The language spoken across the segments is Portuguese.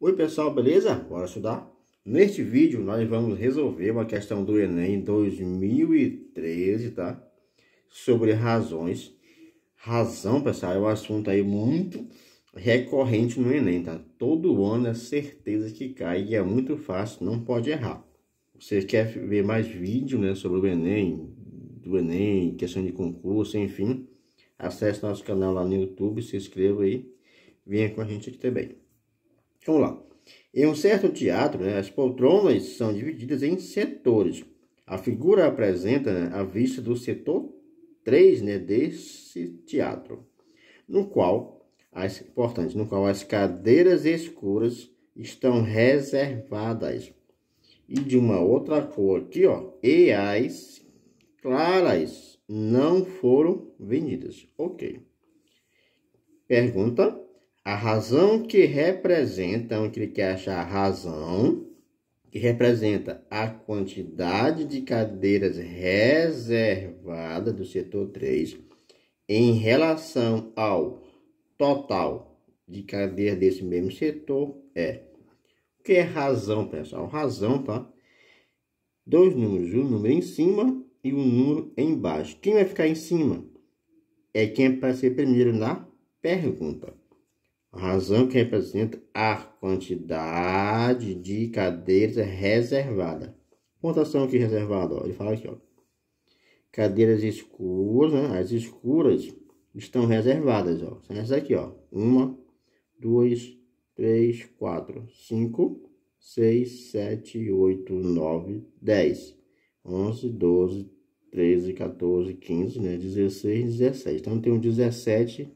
Oi pessoal, beleza? Bora estudar? Neste vídeo nós vamos resolver uma questão do Enem 2013, tá? Sobre razões. Razão, pessoal, é um assunto aí muito recorrente no Enem, tá? Todo ano é certeza que cai e é muito fácil, não pode errar. Você quer ver mais vídeo, né, sobre o Enem, do Enem, questão de concurso, enfim, acesse nosso canal lá no YouTube, se inscreva aí, venha com a gente aqui também. Vamos lá. Em um certo teatro, né, as poltronas são divididas em setores. A figura apresenta né, a vista do setor 3 né, desse teatro, no qual, as, importante, no qual as cadeiras escuras estão reservadas. E de uma outra cor aqui, ó, e as claras não foram vendidas. Ok. Pergunta a razão que representa, então ele quer achar a razão, que representa a quantidade de cadeiras reservadas do setor 3 em relação ao total de cadeiras desse mesmo setor é. O que é razão, pessoal? Razão, tá? Dois números, um número em cima e um número embaixo. Quem vai ficar em cima? É quem é ser primeiro na pergunta a razão que representa a quantidade de cadeiras reservada. Pontuação aqui reservada, ó. ele fala aqui, ó. Cadeiras escuras, né? as escuras estão reservadas, ó. São essas aqui, ó. Uma, duas, três, quatro, cinco, seis, sete, oito, nove, dez, onze, doze, treze, 14, 15, né? 16, 17. Então tem um 17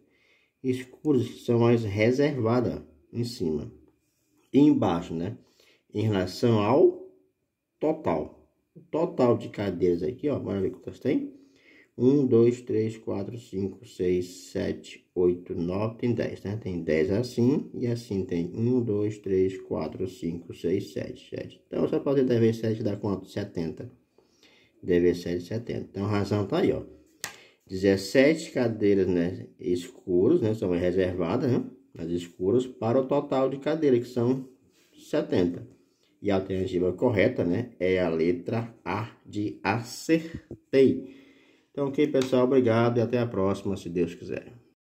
escuros, são mais reservada em cima e embaixo, né? Em relação ao total. O total de cadeiras aqui, ó, bora ver quantas tem. 1, 2, 3, 4, 5, 6, 7, 8, 9, tem 10, né? Tem 10 assim, e assim tem 1, 2, 3, 4, 5, 6, 7, 7. Então, só pode 10 vezes 7 dá quanto? 70. 10 ser 7, 70. Então, a razão tá aí, ó. 17 cadeiras, né? Escuras né, são reservadas, né, as escuras, para o total de cadeiras que são 70. E a alternativa correta, né, é a letra A de acertei. Então, ok, pessoal, obrigado e até a próxima, se Deus quiser.